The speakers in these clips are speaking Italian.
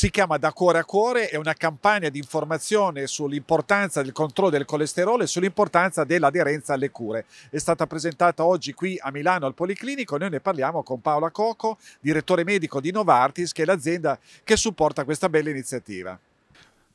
Si chiama Da Cuore a Cuore, è una campagna di informazione sull'importanza del controllo del colesterolo e sull'importanza dell'aderenza alle cure. È stata presentata oggi qui a Milano al Policlinico, noi ne parliamo con Paola Coco, direttore medico di Novartis, che è l'azienda che supporta questa bella iniziativa.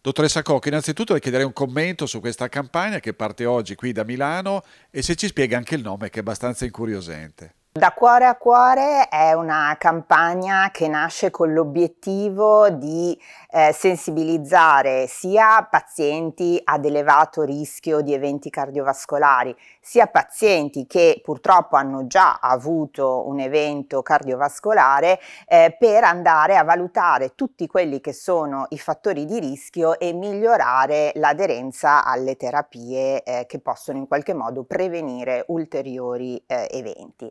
Dottoressa Coco, innanzitutto le chiederei un commento su questa campagna che parte oggi qui da Milano e se ci spiega anche il nome che è abbastanza incuriosente. Da Cuore a Cuore è una campagna che nasce con l'obiettivo di eh, sensibilizzare sia pazienti ad elevato rischio di eventi cardiovascolari, sia pazienti che purtroppo hanno già avuto un evento cardiovascolare eh, per andare a valutare tutti quelli che sono i fattori di rischio e migliorare l'aderenza alle terapie eh, che possono in qualche modo prevenire ulteriori eh, eventi.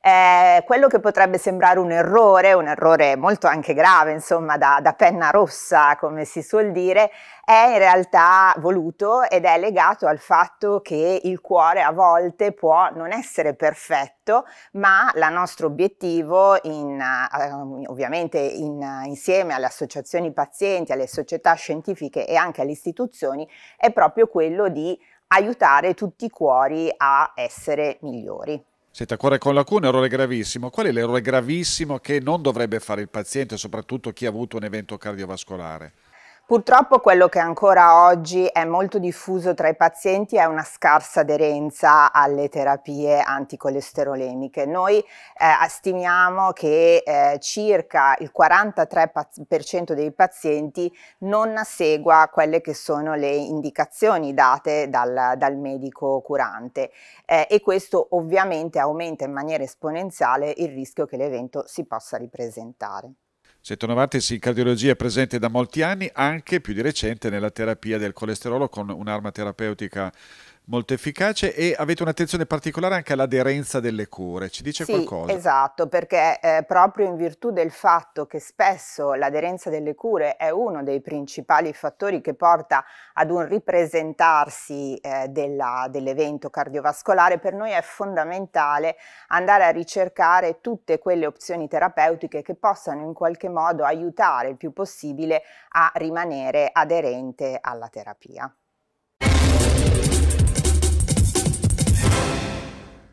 Eh, quello che potrebbe sembrare un errore, un errore molto anche grave, insomma, da, da, penna rossa, come si suol dire, è in realtà voluto ed è legato al fatto che il cuore a volte può non essere perfetto, ma il nostro obiettivo, in, eh, ovviamente in, insieme alle associazioni pazienti, alle società scientifiche e anche alle istituzioni, è proprio quello di aiutare tutti i cuori a essere migliori. Siete a cuore con lacune, errore gravissimo. Qual è l'errore gravissimo che non dovrebbe fare il paziente, soprattutto chi ha avuto un evento cardiovascolare? Purtroppo quello che ancora oggi è molto diffuso tra i pazienti è una scarsa aderenza alle terapie anticolesterolemiche. Noi eh, stimiamo che eh, circa il 43% dei pazienti non segua quelle che sono le indicazioni date dal, dal medico curante eh, e questo ovviamente aumenta in maniera esponenziale il rischio che l'evento si possa ripresentare. Centonovantis in cardiologia è presente da molti anni, anche più di recente nella terapia del colesterolo con un'arma terapeutica Molto efficace e avete un'attenzione particolare anche all'aderenza delle cure, ci dice sì, qualcosa? Esatto, perché eh, proprio in virtù del fatto che spesso l'aderenza delle cure è uno dei principali fattori che porta ad un ripresentarsi eh, dell'evento cardiovascolare, per noi è fondamentale andare a ricercare tutte quelle opzioni terapeutiche che possano in qualche modo aiutare il più possibile a rimanere aderente alla terapia.